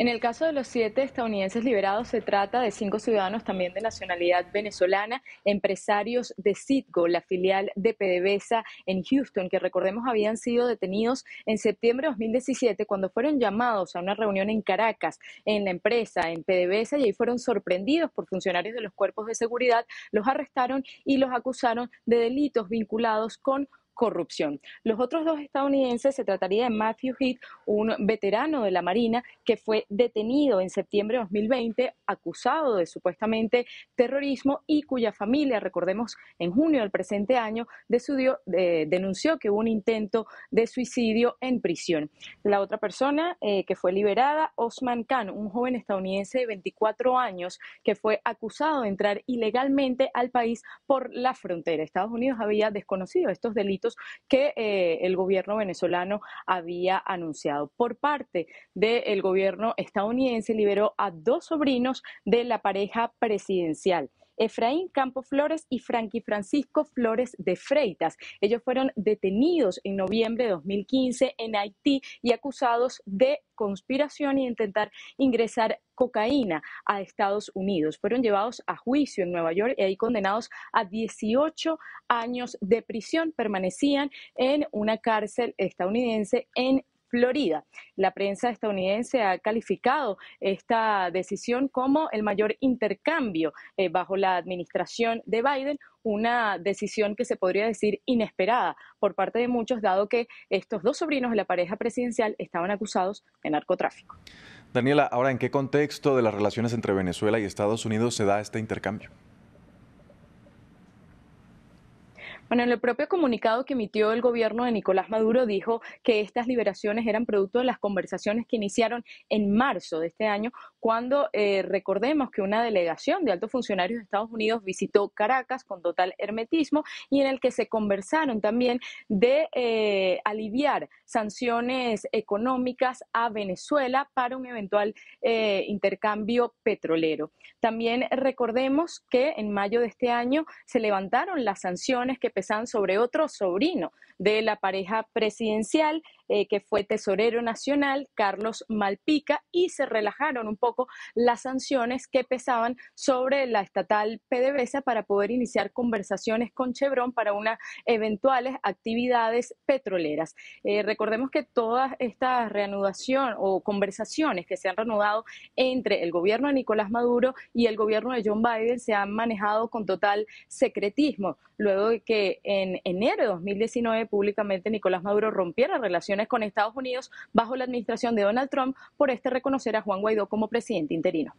En el caso de los siete estadounidenses liberados, se trata de cinco ciudadanos también de nacionalidad venezolana, empresarios de Citgo, la filial de PDVSA en Houston, que recordemos habían sido detenidos en septiembre de 2017 cuando fueron llamados a una reunión en Caracas, en la empresa, en PDVSA, y ahí fueron sorprendidos por funcionarios de los cuerpos de seguridad, los arrestaron y los acusaron de delitos vinculados con corrupción. Los otros dos estadounidenses se trataría de Matthew Heath, un veterano de la Marina que fue detenido en septiembre de 2020 acusado de supuestamente terrorismo y cuya familia, recordemos, en junio del presente año eh, denunció que hubo un intento de suicidio en prisión. La otra persona eh, que fue liberada, Osman Khan, un joven estadounidense de 24 años que fue acusado de entrar ilegalmente al país por la frontera. Estados Unidos había desconocido estos delitos que eh, el gobierno venezolano había anunciado. Por parte del gobierno estadounidense liberó a dos sobrinos de la pareja presidencial. Efraín Campo Flores y Frankie Francisco Flores de Freitas. Ellos fueron detenidos en noviembre de 2015 en Haití y acusados de conspiración y intentar ingresar cocaína a Estados Unidos. Fueron llevados a juicio en Nueva York y ahí condenados a 18 años de prisión. Permanecían en una cárcel estadounidense en Florida. La prensa estadounidense ha calificado esta decisión como el mayor intercambio eh, bajo la administración de Biden, una decisión que se podría decir inesperada por parte de muchos, dado que estos dos sobrinos de la pareja presidencial estaban acusados de narcotráfico. Daniela, ahora, ¿en qué contexto de las relaciones entre Venezuela y Estados Unidos se da este intercambio? Bueno, en el propio comunicado que emitió el gobierno de Nicolás Maduro dijo que estas liberaciones eran producto de las conversaciones que iniciaron en marzo de este año, cuando eh, recordemos que una delegación de altos funcionarios de Estados Unidos visitó Caracas con total hermetismo y en el que se conversaron también de eh, aliviar sanciones económicas a Venezuela para un eventual eh, intercambio petrolero. También recordemos que en mayo de este año se levantaron las sanciones que sobre otro sobrino de la pareja presidencial eh, que fue tesorero nacional, Carlos Malpica, y se relajaron un poco las sanciones que pesaban sobre la estatal PDVSA para poder iniciar conversaciones con Chevron para unas eventuales actividades petroleras. Eh, recordemos que todas estas reanudación o conversaciones que se han reanudado entre el gobierno de Nicolás Maduro y el gobierno de John Biden se han manejado con total secretismo, luego de que en enero de 2019 públicamente Nicolás Maduro rompiera relaciones con Estados Unidos bajo la administración de Donald Trump por este reconocer a Juan Guaidó como presidente interino.